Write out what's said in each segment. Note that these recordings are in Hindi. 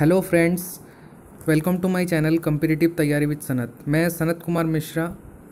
hello friends welcome to my channel competitive तैयारी विद सनत मैं सनत कुमार मिश्रा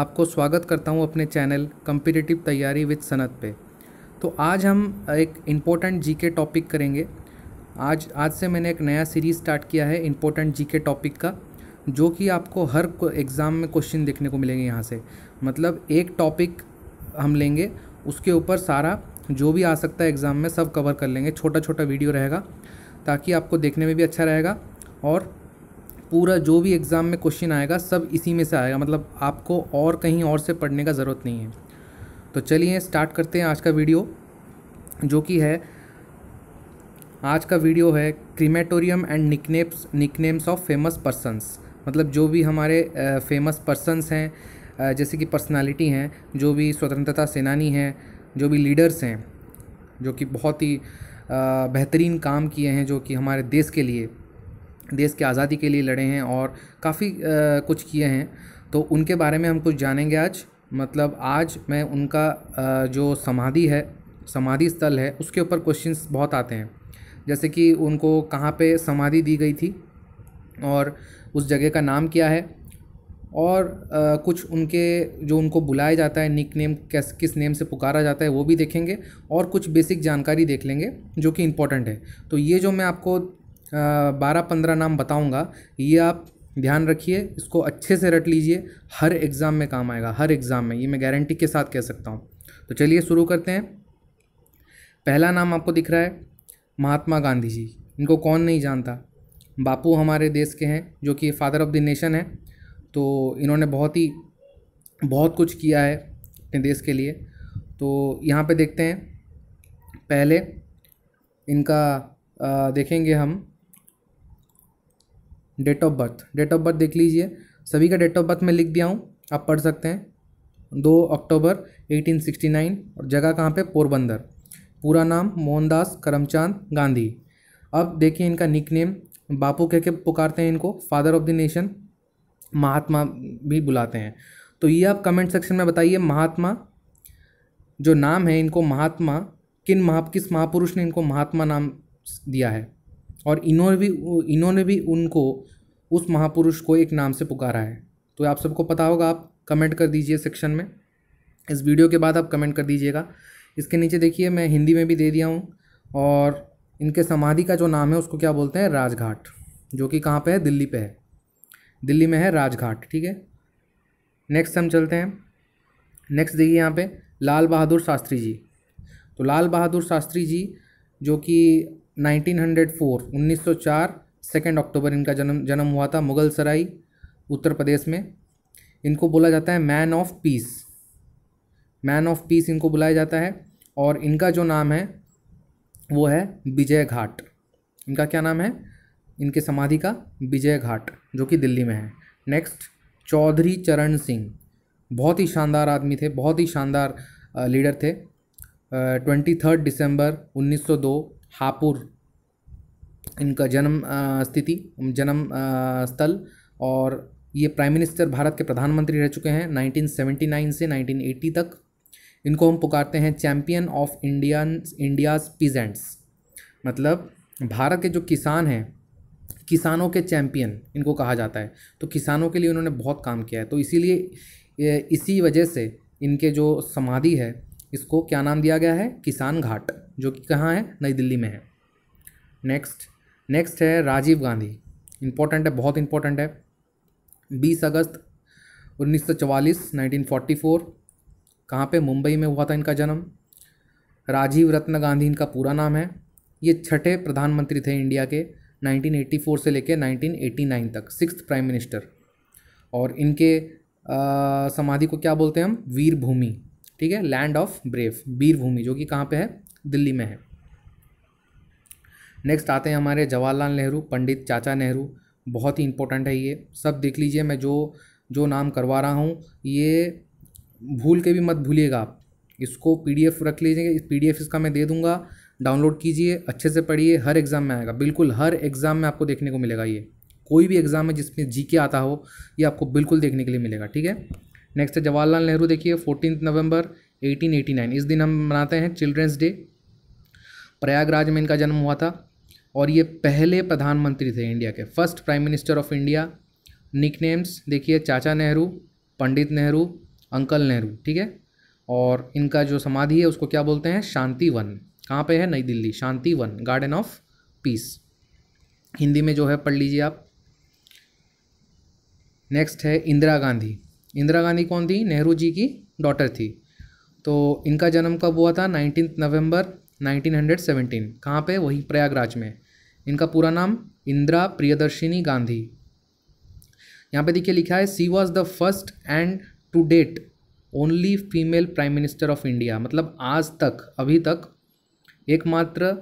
आपको स्वागत करता हूं अपने चैनल कम्पिटिटिव तैयारी विद सनत पे तो आज हम एक इम्पोर्टेंट जीके टॉपिक करेंगे आज आज से मैंने एक नया सीरीज़ स्टार्ट किया है इम्पोर्टेंट जीके टॉपिक का जो कि आपको हर एग्ज़ाम में क्वेश्चन देखने को मिलेंगे यहाँ से मतलब एक टॉपिक हम लेंगे उसके ऊपर सारा जो भी आ सकता है एग्ज़ाम में सब कवर कर लेंगे छोटा छोटा वीडियो रहेगा ताकि आपको देखने में भी अच्छा रहेगा और पूरा जो भी एग्ज़ाम में क्वेश्चन आएगा सब इसी में से आएगा मतलब आपको और कहीं और से पढ़ने का ज़रूरत नहीं है तो चलिए स्टार्ट करते हैं आज का वीडियो जो कि है आज का वीडियो है crematorium and nicknames nicknames of famous persons मतलब जो भी हमारे फेमस पर्सनस हैं जैसे कि पर्सनालिटी हैं जो भी स्वतंत्रता सेनानी हैं जो भी लीडर्स हैं जो कि बहुत ही बेहतरीन काम किए हैं जो कि हमारे देश के लिए देश के आज़ादी के लिए लड़े हैं और काफ़ी कुछ किए हैं तो उनके बारे में हम कुछ जानेंगे आज मतलब आज मैं उनका जो समाधि है समाधि स्थल है उसके ऊपर क्वेश्चंस बहुत आते हैं जैसे कि उनको कहाँ पे समाधि दी गई थी और उस जगह का नाम क्या है और आ, कुछ उनके जो उनको बुलाया जाता है निक नेम कैस किस नेम से पुकारा जाता है वो भी देखेंगे और कुछ बेसिक जानकारी देख लेंगे जो कि इम्पोर्टेंट है तो ये जो मैं आपको बारह पंद्रह नाम बताऊँगा ये आप ध्यान रखिए इसको अच्छे से रट लीजिए हर एग्ज़ाम में काम आएगा हर एग्ज़ाम में ये मैं गारंटी के साथ कह सकता हूँ तो चलिए शुरू करते हैं पहला नाम आपको दिख रहा है महात्मा गांधी जी इनको कौन नहीं जानता बापू हमारे देश के हैं जो कि फादर ऑफ द नेशन है तो इन्होंने बहुत ही बहुत कुछ किया है अपने देश के लिए तो यहाँ पे देखते हैं पहले इनका आ, देखेंगे हम date of birth date of birth देख लीजिए सभी का डेट ऑफ बर्थ मैं लिख दिया हूँ आप पढ़ सकते हैं दो अक्टूबर 1869 और जगह कहाँ पे पोरबंदर पूरा नाम मोहनदास करमचंद गांधी अब देखिए इनका निकनेम बापू कह के पुकारते हैं इनको father of the nation Mahatma भी बुलाते हैं तो ये आप कमेंट सेक्शन में बताइए महात्मा जो नाम है इनको महात्मा किन महा किस महापुरुष ने इनको महात्मा नाम दिया है और इन्होंने भी इन्होंने भी उनको उस महापुरुष को एक नाम से पुकारा है तो आप सबको पता होगा आप कमेंट कर दीजिए सेक्शन में इस वीडियो के बाद आप कमेंट कर दीजिएगा इसके नीचे देखिए मैं हिंदी में भी दे दिया हूँ और इनके समाधि का जो नाम है उसको क्या बोलते हैं राजघाट जो कि कहाँ पे है दिल्ली पे है दिल्ली में है राजघाट ठीक है नेक्स्ट हम चलते हैं नेक्स्ट देखिए यहाँ पे लाल बहादुर शास्त्री जी तो लाल बहादुर शास्त्री जी जो कि 1904 1904 सेकेंड अक्टूबर इनका जन्म जन्म हुआ था मुगल सराई उत्तर प्रदेश में इनको बोला जाता है man of peace man of peace इनको बुलाया जाता है और इनका जो नाम है वो है विजय घाट इनका क्या नाम है इनके समाधि का विजय घाट जो कि दिल्ली में है नेक्स्ट चौधरी चरण सिंह बहुत ही शानदार आदमी थे बहुत ही शानदार लीडर थे ट्वेंटी थर्ड दिसंबर 1902 हापुर इनका जन्म स्थिति जन्म स्थल और ये प्राइम मिनिस्टर भारत के प्रधानमंत्री रह चुके हैं 1979 से 1980 तक इनको हम पुकारते हैं champion of Indian India's peasants मतलब भारत के जो किसान हैं किसानों के चैम्पियन इनको कहा जाता है तो किसानों के लिए उन्होंने बहुत काम किया है तो इसीलिए इसी वजह से इनके जो समाधि है इसको क्या नाम दिया गया है किसान घाट जो कि कहाँ है नई दिल्ली में है नेक्स्ट नेक्स्ट है राजीव गांधी इम्पोर्टेंट है बहुत इम्पोर्टेंट है बीस अगस्त उन्नीस सौ चवालीस फोर्टी फोर कहाँ पर मुंबई में हुआ था इनका जन्म राजीव रत्न गांधी इनका पूरा नाम है ये छठे प्रधानमंत्री थे इंडिया के 1984 से लेकर 1989 तक सिक्स प्राइम मिनिस्टर और इनके समाधि को क्या बोलते हैं हम वीर भूमि ठीक है land of brave Vir Bhumi जो कि कहाँ पे है दिल्ली में है नेक्स्ट आते हैं हमारे जवाहरलाल नेहरू पंडित चाचा नेहरू बहुत ही इंपॉर्टेंट है ये सब देख लीजिए मैं जो जो नाम करवा रहा हूँ ये भूल के भी मत भूलिएगा आप इसको पीडीएफ रख लीजिएगा इस पीडीएफ इसका मैं दे दूँगा डाउनलोड कीजिए अच्छे से पढ़िए हर एग्ज़ाम में आएगा बिल्कुल हर एग्ज़ाम में आपको देखने को मिलेगा ये कोई भी एग्ज़ाम है जिसमें जी के आता हो ये आपको बिल्कुल देखने के लिए मिलेगा ठीक है नेक्स्ट है जवाहरलाल नेहरू देखिए फोर्टीन नवंबर 1889 इस दिन हम मनाते हैं चिल्ड्रेंस डे प्रयागराज में इनका जन्म हुआ था और ये पहले प्रधानमंत्री थे इंडिया के first prime minister of India nicknames देखिए चाचा नेहरू पंडित नेहरू अंकल नेहरू ठीक है और इनका जो समाधि है उसको क्या बोलते हैं शांति वन कहाँ पे है Nai Delhi Shanti Van garden of peace Hindi में जो है पढ़ लीजिए आप नेक्स्ट है इंदिरा गांधी इंदिरा गांधी कौन थी नेहरू जी की डॉटर थी तो इनका जन्म कब हुआ था नाइनटीन नवंबर 1917 कहाँ पे वही प्रयागराज में इनका पूरा नाम इंदिरा प्रियदर्शिनी गांधी यहाँ पे देखिए लिखा है she was the first and to date only female prime minister of India मतलब आज तक अभी तक एकमात्र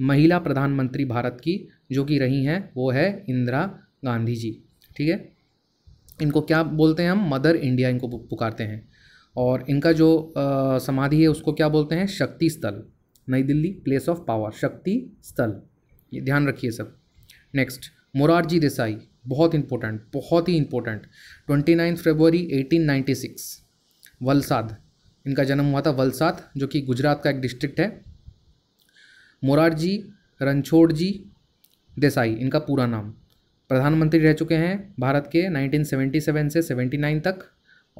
महिला प्रधानमंत्री भारत की जो कि रही हैं वो है इंदिरा गांधी जी ठीक है इनको क्या बोलते हैं हम मदर इंडिया इनको पुकारते हैं और इनका जो समाधि है उसको क्या बोलते हैं शक्ति स्थल नई दिल्ली प्लेस ऑफ पावर शक्ति स्थल ये ध्यान रखिए सब नेक्स्ट मोरारजी देसाई बहुत इंपॉर्टेंट बहुत ही important twenty ninth February eighteen ninety six Valsad इनका जन्म हुआ था वलसाद जो कि गुजरात का एक डिस्ट्रिक्ट है मोरारजी रनछोड़ जी देसाई इनका पूरा नाम प्रधानमंत्री रह चुके हैं भारत के 1977 से 79 तक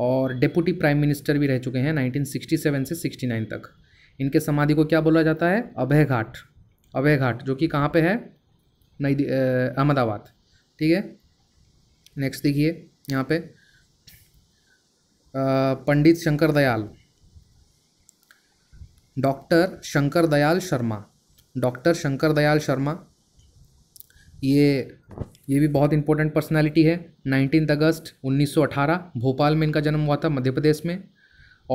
और डेपुटी प्राइम मिनिस्टर भी रह चुके हैं 1967 से 69 तक इनके समाधि को क्या बोला जाता है अभय घाट अभय घाट जो कि कहाँ पे है नई अहमदाबाद ठीक है नेक्स्ट देखिए यहाँ पे पंडित शंकर दयाल डॉक्टर शंकर दयाल शर्मा डॉक्टर शंकर दयाल शर्मा ये ये भी बहुत इंपॉर्टेंट पर्सनालिटी है नाइनटीन अगस्त 1918 भोपाल में इनका जन्म हुआ था मध्य प्रदेश में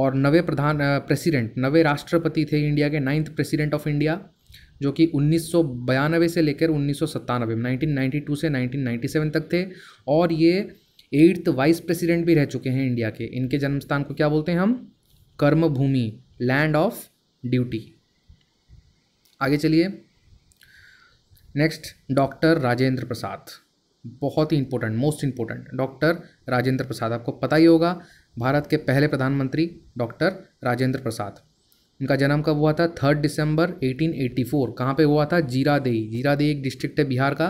और नवे प्रधान प्रेसिडेंट नवे राष्ट्रपति थे इंडिया के नाइन्थ प्रेसिडेंट ऑफ इंडिया जो कि उन्नीस से लेकर उन्नीस सौ सत्तानवे से 1997 तक थे और ये एट्थ वाइस प्रेसिडेंट भी रह चुके हैं इंडिया के इनके जन्म स्थान को क्या बोलते हैं हम कर्म भूमि लैंड ऑफ ड्यूटी आगे चलिए नेक्स्ट डॉक्टर राजेंद्र प्रसाद बहुत ही important most important doctor Rajendra Prasad आपको पता ही होगा भारत के पहले प्रधानमंत्री डॉक्टर राजेंद्र प्रसाद उनका जन्म कब हुआ था थर्ड दिसंबर 1884 कहाँ पर हुआ था जीरादेई जीरादेई एक डिस्ट्रिक्ट है बिहार का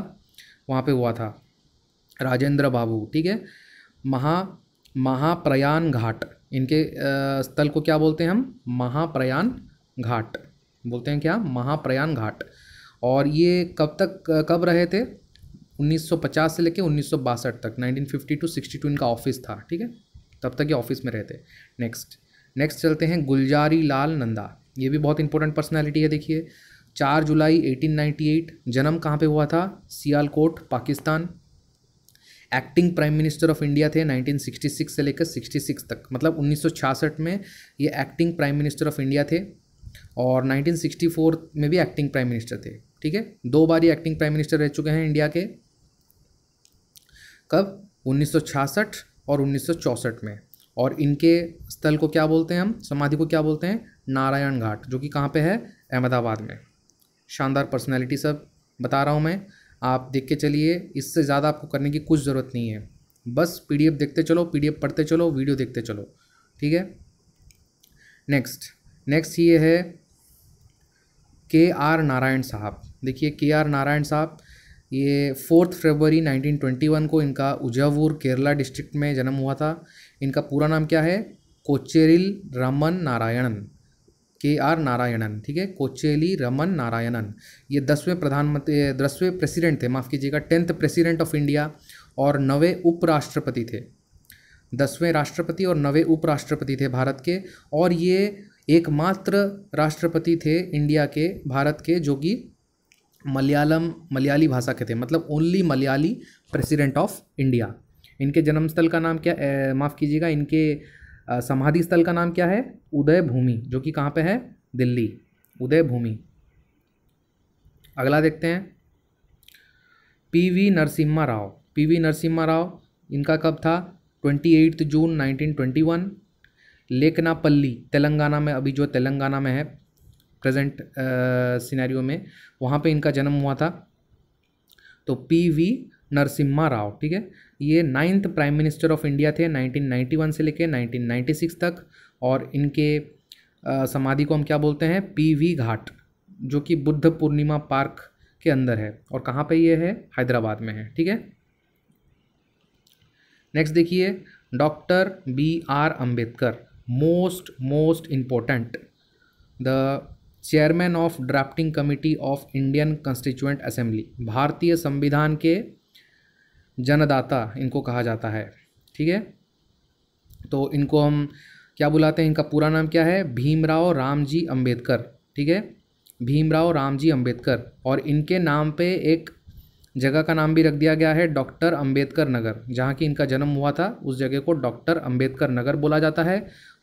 वहाँ पे हुआ था राजेंद्र बाबू ठीक है महा महाप्रयाण घाट इनके स्थल को क्या बोलते हैं हम महाप्रयाण घाट बोलते हैं क्या महाप्रयाण घाट और ये कब तक कब रहे थे 1950 से लेके उन्नीस तक 1950 टू 62 इनका ऑफिस था ठीक है तब तक ये ऑफिस में रहते नेक्स्ट नेक्स्ट चलते हैं गुलजारी लाल नंदा ये भी बहुत इंपॉर्टेंट पर्सनैलिटी है देखिए चार जुलाई 1898 जन्म कहाँ पे हुआ था Sialkot Pakistan acting prime minister of India थे 1966 से लेकर 66 तक मतलब 1966 में ये acting prime minister of India थे और 1964 में भी एक्टिंग प्राइम मिनिस्टर थे ठीक है दो बार ही एक्टिंग प्राइम मिनिस्टर रह चुके हैं इंडिया के कब 1966 और 1964 में और इनके स्थल को क्या बोलते हैं हम समाधि को क्या बोलते हैं नारायण घाट जो कि कहाँ पे है अहमदाबाद में शानदार पर्सनैलिटी सब बता रहा हूँ मैं आप देख के चलिए इससे ज़्यादा आपको करने की कुछ ज़रूरत नहीं है बस पी देखते चलो पी पढ़ते चलो वीडियो देखते चलो ठीक है नेक्स्ट नेक्स्ट ये है के आर नारायण साहब देखिए के आर नारायण साहब ये फोर्थ फरवरी 1921 को इनका उजावूर केरला डिस्ट्रिक्ट में जन्म हुआ था इनका पूरा नाम क्या है कोचेरिल रमन नारायणन के आर नारायणन ठीक है कोचेली रमन नारायणन ये दसवें प्रधानमंत्री दसवें प्रेसिडेंट थे माफ़ कीजिएगा टेंथ प्रेसिडेंट ऑफ इंडिया और नवे उपराष्ट्रपति थे दसवें राष्ट्रपति और नवे उपराष्ट्रपति थे भारत के और ये एकमात्र राष्ट्रपति थे इंडिया के भारत के जो कि मलयालम मलयाली भाषा के थे मतलब only Malayali president of India इनके जन्म स्थल का नाम क्या माफ़ कीजिएगा इनके समाधि स्थल का नाम क्या है उदय भूमि जो कि कहाँ पे है दिल्ली उदय भूमि अगला देखते हैं P V Narasimha Rao P V Narasimha Rao इनका कब था eighth June one Laknepalli Telangana में अभी जो तेलंगाना में है प्रेजेंट सिनेरियो uh, में वहाँ पे इनका जन्म हुआ था तो पी वी नरसिम्हा राव ठीक है ये ninth prime minister of India थे 1991 से लेके 1996 तक और इनके uh, समाधि को हम क्या बोलते हैं पी वी घाट जो कि बुद्ध पूर्णिमा पार्क के अंदर है और कहाँ पे ये है हैदराबाद में है ठीक है नेक्स्ट देखिए doctor B R Ambedkar most most important the chairman of drafting committee of Indian constituent assembly भारतीय संविधान के जनदाता इनको कहा जाता है ठीक है तो इनको हम क्या बुलाते हैं इनका पूरा नाम क्या है भीमराव रामजी अंबेडकर ठीक है भीमराव रामजी अंबेडकर और इनके नाम पे एक जगह का नाम भी रख दिया गया है डॉक्टर अंबेडकर नगर जहाँ की इनका जन्म हुआ था उस जगह को डॉक्टर अंबेडकर नगर बोला जाता है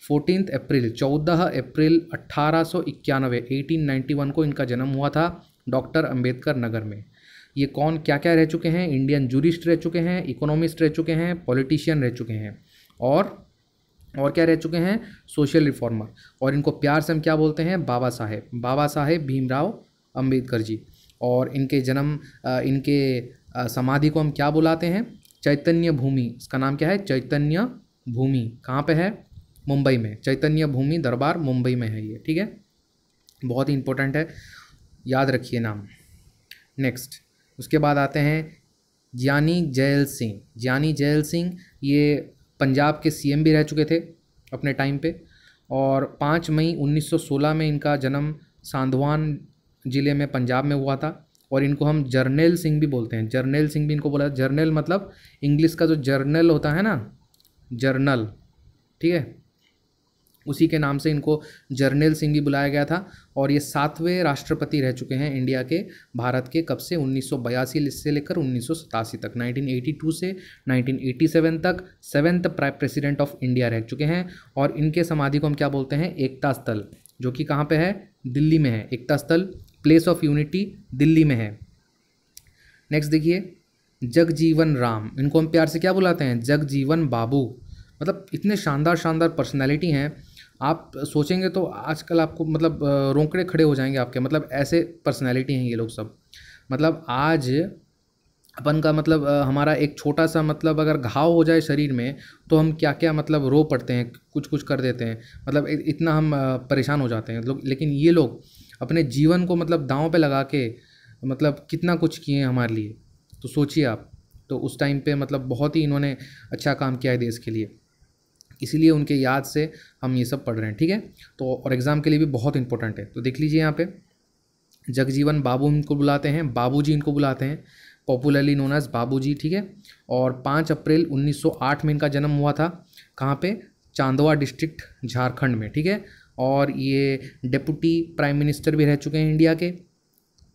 फोर्टीन अप्रैल चौदह अप्रैल अट्ठारह सौ इक्यानवे एटीन नाइन्टी वन को इनका जन्म हुआ था डॉक्टर अंबेडकर नगर में ये कौन क्या क्या रह चुके हैं इंडियन जूरिस्ट रह चुके हैं इकोनॉमिस्ट रह चुके हैं पॉलिटिशियन रह चुके हैं और और क्या रह चुके हैं सोशल रिफॉर्मर और इनको प्यार से हम क्या बोलते हैं बाबा साहेब बाबा साहेब भीमराव अम्बेडकर जी और इनके जन्म इनके समाधि को हम क्या बुलाते हैं चैतन्य भूमि इसका नाम क्या है चैतन्य भूमि कहाँ पे है मुंबई में चैतन्य भूमि दरबार मुंबई में है ये ठीक है बहुत ही इंपॉर्टेंट है याद रखिए नाम नेक्स्ट उसके बाद आते हैं ज्ञानी जैल सिंह ज्ञानी जैल सिंह ये पंजाब के सीएम भी रह चुके थे अपने टाइम पे और पाँच मई 1916 में इनका जन्म सांधवान ज़िले में पंजाब में हुआ था और इनको हम जर्नेल सिंह भी बोलते हैं जर्नेल सिंह भी इनको बोला जर्नेल मतलब इंग्लिश का जो जर्नल होता है ना जर्नल ठीक है उसी के नाम से इनको जर्नेल सिंह भी बुलाया गया था और ये सातवें राष्ट्रपति रह चुके हैं इंडिया के भारत के कब से उन्नीस से लेकर उन्नीस तक 1982 से 1987 तक सेवेंथ प्रेसिडेंट ऑफ इंडिया रह चुके हैं और इनके समाधि को हम क्या बोलते हैं एकता स्थल जो कि कहाँ पे है दिल्ली में है एकता स्थल प्लेस ऑफ यूनिटी दिल्ली में है नेक्स्ट देखिए जगजीवन राम इनको हम प्यार से क्या बुलाते हैं जगजीवन बाबू मतलब इतने शानदार शानदार पर्सनैलिटी हैं आप सोचेंगे तो आजकल आपको मतलब रोंकड़े खड़े हो जाएंगे आपके मतलब ऐसे पर्सनैलिटी हैं ये लोग सब मतलब आज अपन का मतलब हमारा एक छोटा सा मतलब अगर घाव हो जाए शरीर में तो हम क्या क्या मतलब रो पड़ते हैं कुछ कुछ कर देते हैं मतलब इतना हम परेशान हो जाते हैं लोग लेकिन ये लोग अपने जीवन को मतलब दांव पे लगा के मतलब कितना कुछ किए हैं हमारे लिए तो सोचिए आप तो उस टाइम पे मतलब बहुत ही इन्होंने अच्छा काम किया है देश के लिए इसीलिए उनके याद से हम ये सब पढ़ रहे हैं ठीक है तो और एग्ज़ाम के लिए भी बहुत इंपॉर्टेंट है तो देख लीजिए यहाँ पे जगजीवन बाबू इनको बुलाते हैं बाबू इनको बुलाते हैं पॉपुलरली नोन एज बाबू ठीक है और पाँच अप्रैल 1908 में इनका जन्म हुआ था कहाँ पे चांदवा डिस्ट्रिक्ट झारखंड में ठीक है और ये डिप्टी प्राइम मिनिस्टर भी रह चुके हैं इंडिया के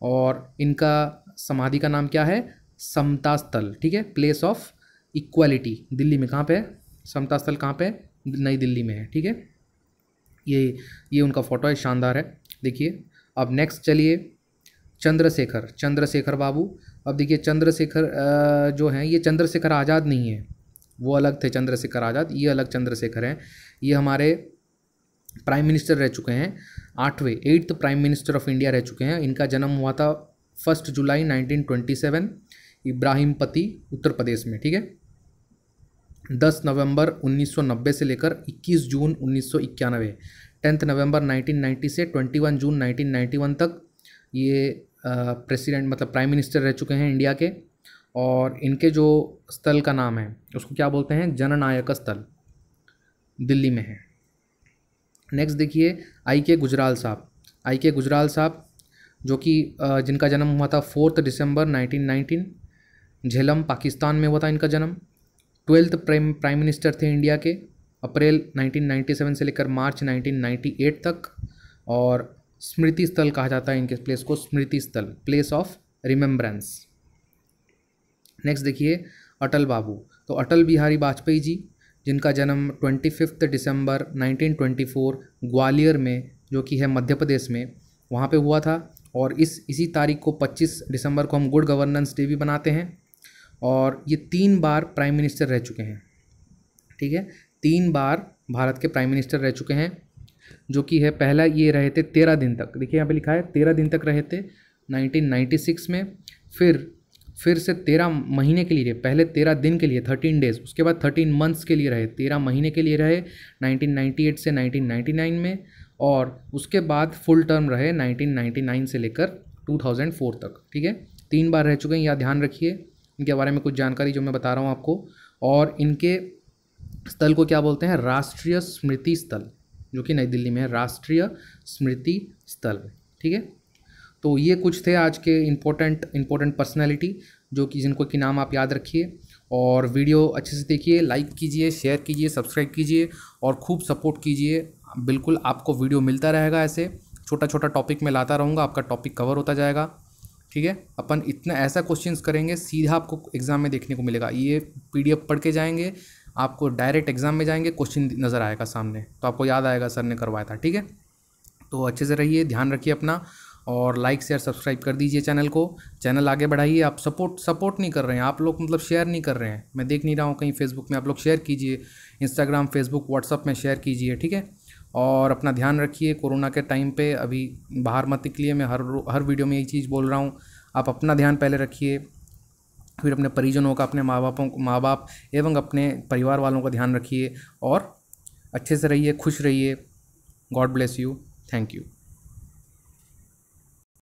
और इनका समाधि का नाम क्या है समता स्थल ठीक है प्लेस ऑफ इक्वालिटी दिल्ली में कहाँ पे है समता स्थल कहाँ पे नई दिल्ली में है ठीक है ये ये उनका फ़ोटो है शानदार है देखिए अब नेक्स्ट चलिए चंद्रशेखर चंद्रशेखर बाबू अब देखिए चंद्रशेखर जो हैं ये चंद्रशेखर आज़ाद नहीं है वो अलग थे चंद्रशेखर आज़ाद ये अलग चंद्रशेखर हैं ये हमारे प्राइम मिनिस्टर रह चुके हैं आठवें eighth prime minister of India रह चुके हैं इनका जन्म हुआ था फर्स्ट जुलाई 1927 इब्राहिम पति उत्तर प्रदेश में ठीक है 10 नवंबर 1990 से लेकर 21 जून उन्नीस सौ टेंथ नवंबर 1990 से 21 जून 1991 तक ये प्रेसिडेंट मतलब प्राइम मिनिस्टर रह चुके हैं इंडिया के और इनके जो स्थल का नाम है उसको क्या बोलते हैं जननायक स्थल दिल्ली में है नेक्स्ट देखिए आई के गुजराल साहब आई के गुजराल साहब जो कि जिनका जन्म हुआ था फोर्थ दिसंबर 1919 झेलम पाकिस्तान में हुआ था इनका जन्म ट्वेल्थ प्राइम प्राइम मिनिस्टर थे इंडिया के अप्रैल 1997 से लेकर मार्च 1998 तक और स्मृति स्थल कहा जाता है इनके प्लेस को स्मृति स्थल प्लेस ऑफ रिमेम्बरेंस नेक्स्ट देखिए अटल बाबू तो अटल बिहारी वाजपेयी जी जिनका जन्म ट्वेंटी फिफ्थ दिसंबर फोर ग्वालियर में जो कि है मध्य प्रदेश में वहाँ पे हुआ था और इस इसी तारीख को पच्चीस दिसंबर को हम गुड गवर्नेंस डे भी बनाते हैं और ये तीन बार प्राइम मिनिस्टर रह चुके हैं ठीक है तीन बार भारत के प्राइम मिनिस्टर रह चुके हैं जो कि है पहला ये रहे थे तेरह दिन तक देखिए यहाँ पे लिखा है तेरह दिन तक रहे थे सिक्स में फिर फिर से तेरह महीने के लिए पहले तेरह दिन के लिए थर्टीन डेज उसके बाद थर्टीन मंथ्स के लिए रहे तेरह महीने के लिए रहे 1998 से 1999 में और उसके बाद फुल टर्म रहे 1999 से लेकर 2004 तक ठीक है तीन बार रह चुके हैं या ध्यान रखिए इनके बारे में कुछ जानकारी जो मैं बता रहा हूँ आपको और इनके स्थल को क्या बोलते हैं राष्ट्रीय स्मृति स्थल जो कि नई दिल्ली में है राष्ट्रीय स्मृति स्थल ठीक है तो ये कुछ थे आज के इम्पोर्टेंट इम्पोर्टेंट पर्सनैलिटी जो कि जिनको कि नाम आप याद रखिए और वीडियो अच्छे से देखिए लाइक कीजिए शेयर कीजिए सब्सक्राइब कीजिए और खूब सपोर्ट कीजिए बिल्कुल आपको वीडियो मिलता रहेगा ऐसे छोटा छोटा टॉपिक में लाता रहूँगा आपका टॉपिक कवर होता जाएगा ठीक है अपन इतना ऐसा क्वेश्चन करेंगे सीधा आपको एग्ज़ाम में देखने को मिलेगा ये पीडीएफ पढ़ के जाएंगे आपको डायरेक्ट एग्ज़ाम में जाएंगे क्वेश्चन नज़र आएगा सामने तो आपको याद आएगा सर ने करवाया था ठीक है तो अच्छे से रहिए ध्यान रखिए अपना और लाइक शेयर सब्सक्राइब कर दीजिए चैनल को चैनल आगे बढ़ाइए आप सपोर्ट सपोर्ट नहीं कर रहे हैं आप लोग मतलब शेयर नहीं कर रहे हैं मैं देख नहीं रहा हूँ कहीं फेसबुक में आप लोग शेयर कीजिए इंस्टाग्राम फेसबुक व्हाट्सअप में शेयर कीजिए ठीक है और अपना ध्यान रखिए कोरोना के टाइम पर अभी बाहर मत निकलिए मैं हर हर वीडियो में यही चीज़ बोल रहा हूँ आप अपना ध्यान पहले रखिए फिर अपने परिजनों का अपने माँ बापों माँ बाप एवं अपने परिवार वालों का ध्यान रखिए और अच्छे से रहिए खुश रहिए God bless you thank you